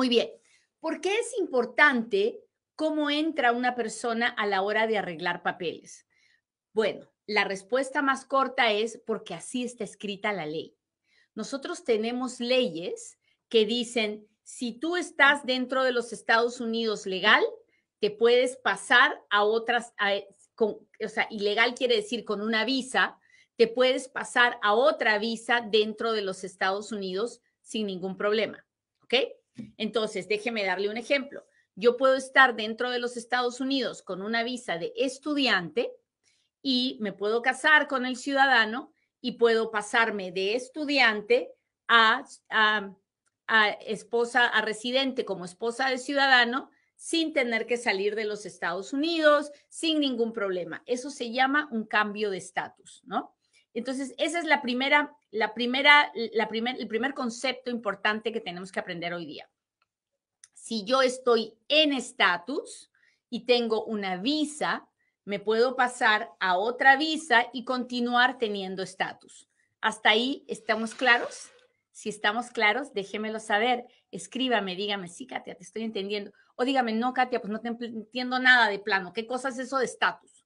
Muy bien. ¿Por qué es importante cómo entra una persona a la hora de arreglar papeles? Bueno, la respuesta más corta es porque así está escrita la ley. Nosotros tenemos leyes que dicen, si tú estás dentro de los Estados Unidos legal, te puedes pasar a otras, o sea, ilegal quiere decir con una visa, te puedes pasar a otra visa dentro de los Estados Unidos sin ningún problema, ¿ok? Entonces, déjeme darle un ejemplo. Yo puedo estar dentro de los Estados Unidos con una visa de estudiante y me puedo casar con el ciudadano y puedo pasarme de estudiante a, esposa, a residente como esposa de ciudadano sin tener que salir de los Estados Unidos, sin ningún problema. Eso se llama un cambio de estatus, ¿no? Entonces, esa es la primera, la primera, la primer, el primer concepto importante que tenemos que aprender hoy día. Si yo estoy en estatus y tengo una visa, me puedo pasar a otra visa y continuar teniendo estatus. ¿Hasta ahí estamos claros? Si estamos claros, déjemelo saber. Escríbame, dígame, sí, Katia, te estoy entendiendo. O dígame, no, Katia, pues no te entiendo nada de plano. ¿Qué cosa es eso de estatus?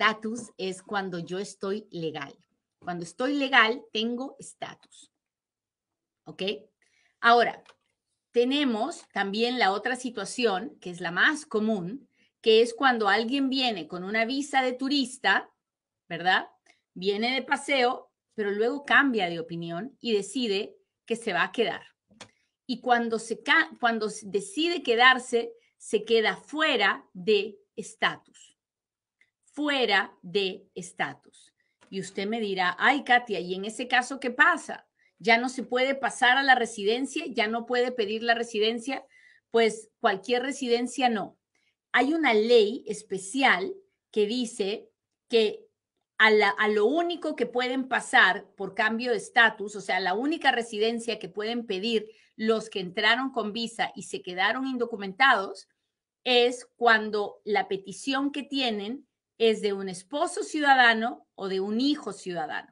estatus es cuando yo estoy legal. Cuando estoy legal, tengo estatus. ¿Ok? Ahora, tenemos también la otra situación, que es la más común, que es cuando alguien viene con una visa de turista, ¿verdad? Viene de paseo, pero luego cambia de opinión y decide que se va a quedar. Y cuando, se, cuando decide quedarse, se queda fuera de estatus fuera de estatus. Y usted me dirá, ay Katia, ¿y en ese caso qué pasa? Ya no se puede pasar a la residencia, ya no puede pedir la residencia, pues cualquier residencia no. Hay una ley especial que dice que a, lo único que pueden pasar por cambio de estatus, o sea, la única residencia que pueden pedir los que entraron con visa y se quedaron indocumentados, es cuando la petición que tienen es de un esposo ciudadano o de un hijo ciudadano.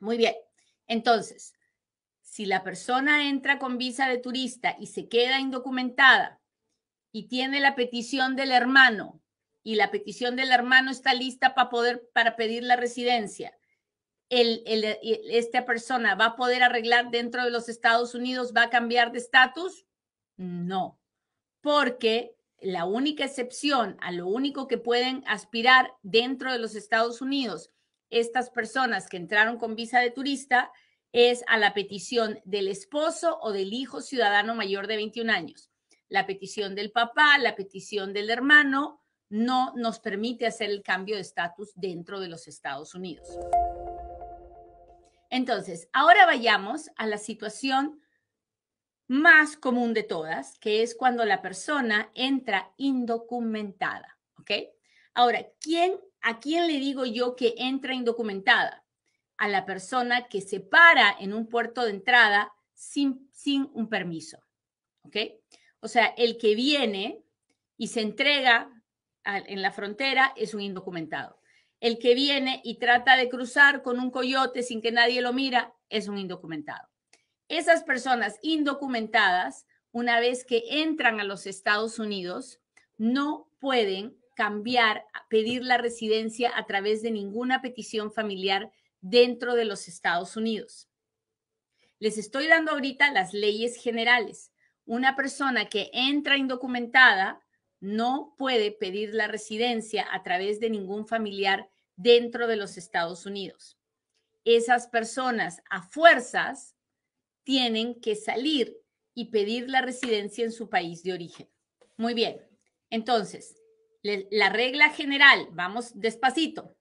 Muy bien, entonces, si la persona entra con visa de turista y se queda indocumentada y tiene la petición del hermano y la petición del hermano está lista para poder para pedir la residencia, esta persona va a poder arreglar dentro de los Estados Unidos, va a cambiar de estatus? No, porque la única excepción a lo único que pueden aspirar dentro de los Estados Unidos estas personas que entraron con visa de turista es a la petición del esposo o del hijo ciudadano mayor de 21 años. La petición del papá, la petición del hermano, no nos permite hacer el cambio de estatus dentro de los Estados Unidos. Entonces, ahora vayamos a la situación más común de todas, que es cuando la persona entra indocumentada, ¿ok? Ahora, ¿a quién le digo yo que entra indocumentada? A la persona que se para en un puerto de entrada sin, sin un permiso, ¿ok? O sea, el que viene y se entrega en la frontera es un indocumentado. El que viene y trata de cruzar con un coyote sin que nadie lo mira es un indocumentado esas personas indocumentadas, una vez que entran a los Estados Unidos, no pueden cambiar, pedir la residencia a través de ninguna petición familiar dentro de los Estados Unidos. Les estoy dando ahorita las leyes generales. Una persona que entra indocumentada no puede pedir la residencia a través de ningún familiar dentro de los Estados Unidos. Esas personas a fuerzas tienen que salir y pedir la residencia en su país de origen. Muy bien, entonces, la regla general, vamos despacito.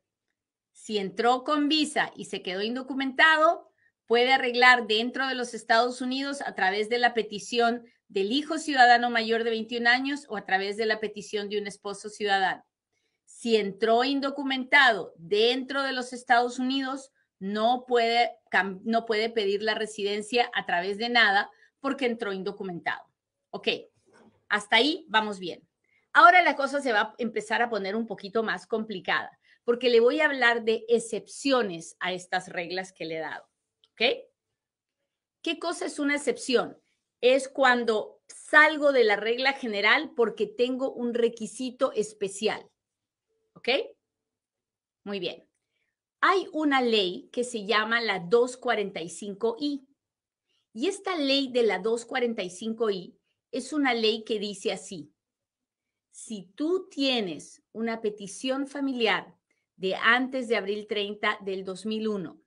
Si entró con visa y se quedó indocumentado, puede arreglar dentro de los Estados Unidos a través de la petición del hijo ciudadano mayor de 21 años o a través de la petición de un esposo ciudadano. Si entró indocumentado dentro de los Estados Unidos, no puede, pedir la residencia a través de nada porque entró indocumentado. Ok, hasta ahí vamos bien. Ahora la cosa se va a empezar a poner un poquito más complicada porque le voy a hablar de excepciones a estas reglas que le he dado. ¿Ok? ¿Qué cosa es una excepción? Es cuando salgo de la regla general porque tengo un requisito especial. ¿Ok? Muy bien hay una ley que se llama la 245I. Y esta ley de la 245I es una ley que dice así, si tú tienes una petición familiar de antes de abril 30 del 2001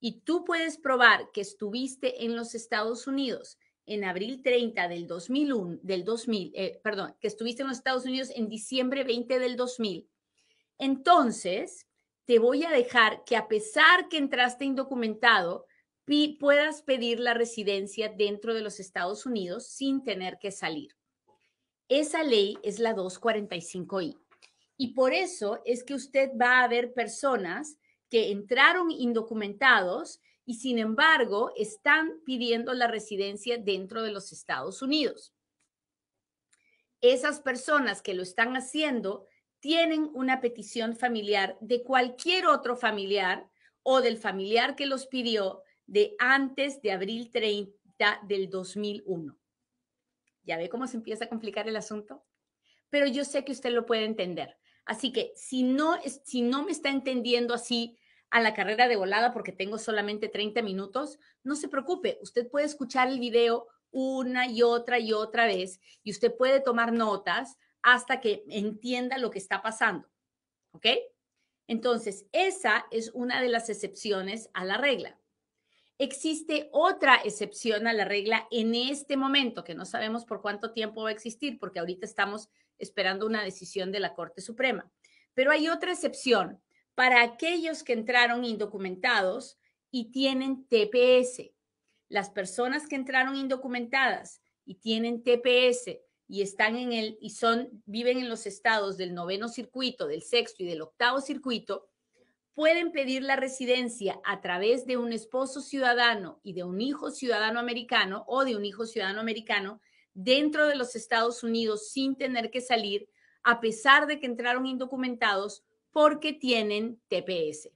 y tú puedes probar que estuviste en los Estados Unidos en abril 30 del 2001, del 2000, eh, perdón, que estuviste en los Estados Unidos en diciembre 20 del 2000, entonces te voy a dejar que a pesar que entraste indocumentado, puedas pedir la residencia dentro de los Estados Unidos sin tener que salir. Esa ley es la 245I. Y por eso es que usted va a ver personas que entraron indocumentados y sin embargo están pidiendo la residencia dentro de los Estados Unidos. Esas personas que lo están haciendo tienen una petición familiar de cualquier otro familiar o del familiar que los pidió de antes de abril 30 del 2001. ¿Ya ve cómo se empieza a complicar el asunto? Pero yo sé que usted lo puede entender. Así que si no, si no me está entendiendo así a la carrera de volada porque tengo solamente 30 minutos, no se preocupe, usted puede escuchar el video una y otra y otra vez y usted puede tomar notas hasta que entienda lo que está pasando. ¿Ok? Entonces, esa es una de las excepciones a la regla. Existe otra excepción a la regla en este momento, que no sabemos por cuánto tiempo va a existir, porque ahorita estamos esperando una decisión de la Corte Suprema. Pero hay otra excepción para aquellos que entraron indocumentados y tienen TPS. Las personas que entraron indocumentadas y tienen TPS y están en él y son viven en los estados del noveno circuito, del sexto y del octavo circuito, pueden pedir la residencia a través de un esposo ciudadano y de un hijo ciudadano americano o de un hijo ciudadano americano dentro de los Estados Unidos sin tener que salir, a pesar de que entraron indocumentados porque tienen TPS.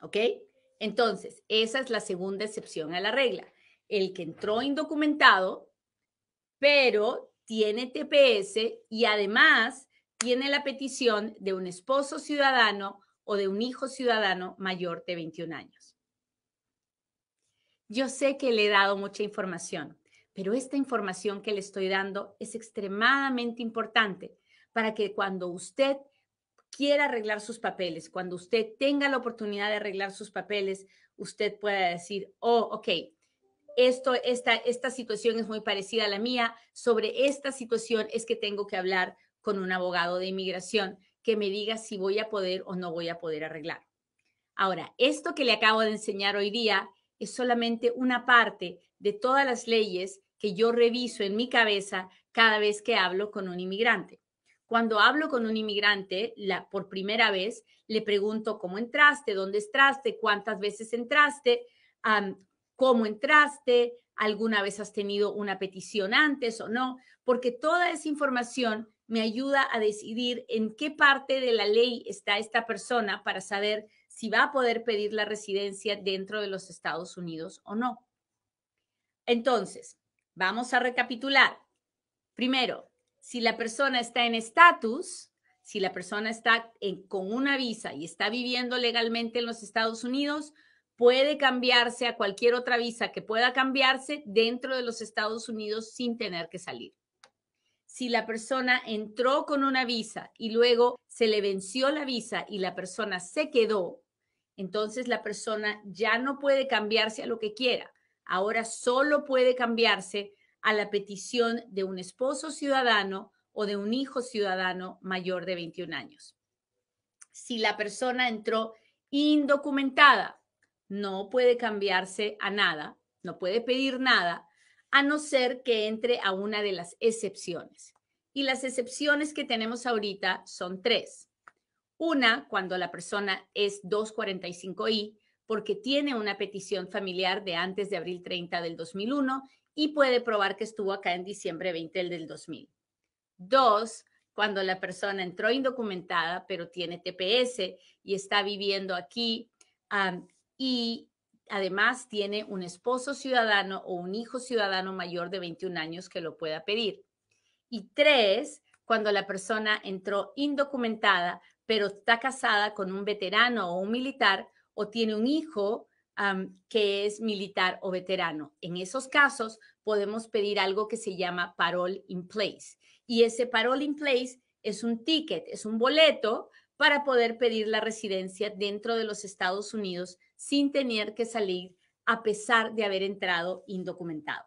¿Ok? Entonces, esa es la segunda excepción a la regla. El que entró indocumentado pero tiene TPS y además tiene la petición de un esposo ciudadano o de un hijo ciudadano mayor de 21 años. Yo sé que le he dado mucha información, pero esta información que le estoy dando es extremadamente importante para que cuando usted quiera arreglar sus papeles, cuando usted tenga la oportunidad de arreglar sus papeles, usted pueda decir, oh, ok, esto, esta, esta situación es muy parecida a la mía, sobre esta situación es que tengo que hablar con un abogado de inmigración que me diga si voy a poder o no voy a poder arreglar. Ahora, esto que le acabo de enseñar hoy día es solamente una parte de todas las leyes que yo reviso en mi cabeza cada vez que hablo con un inmigrante. Cuando hablo con un inmigrante la, por primera vez, le pregunto cómo entraste, dónde entraste, cuántas veces entraste, cómo entraste, alguna vez has tenido una petición antes o no, porque toda esa información me ayuda a decidir en qué parte de la ley está esta persona para saber si va a poder pedir la residencia dentro de los Estados Unidos o no. Entonces, vamos a recapitular. Primero, si la persona está en estatus, si la persona está con una visa y está viviendo legalmente en los Estados Unidos, puede cambiarse a cualquier otra visa que pueda cambiarse dentro de los Estados Unidos sin tener que salir. Si la persona entró con una visa y luego se le venció la visa y la persona se quedó, entonces la persona ya no puede cambiarse a lo que quiera. Ahora solo puede cambiarse a la petición de un esposo ciudadano o de un hijo ciudadano mayor de 21 años. Si la persona entró indocumentada, no puede cambiarse a nada, no puede pedir nada, a no ser que entre a una de las excepciones. Y las excepciones que tenemos ahorita son tres. Una, cuando la persona es 245i, porque tiene una petición familiar de antes de abril 30 del 2001 y puede probar que estuvo acá en diciembre 20 del 2000. Dos, cuando la persona entró indocumentada, pero tiene TPS y está viviendo aquí y además tiene un esposo ciudadano o un hijo ciudadano mayor de 21 años que lo pueda pedir. Y tres, cuando la persona entró indocumentada, pero está casada con un veterano o un militar o tiene un hijo que es militar o veterano. En esos casos podemos pedir algo que se llama parole in place. Y ese parole in place es un ticket, es un boleto para poder pedir la residencia dentro de los Estados Unidos sin tener que salir a pesar de haber entrado indocumentado.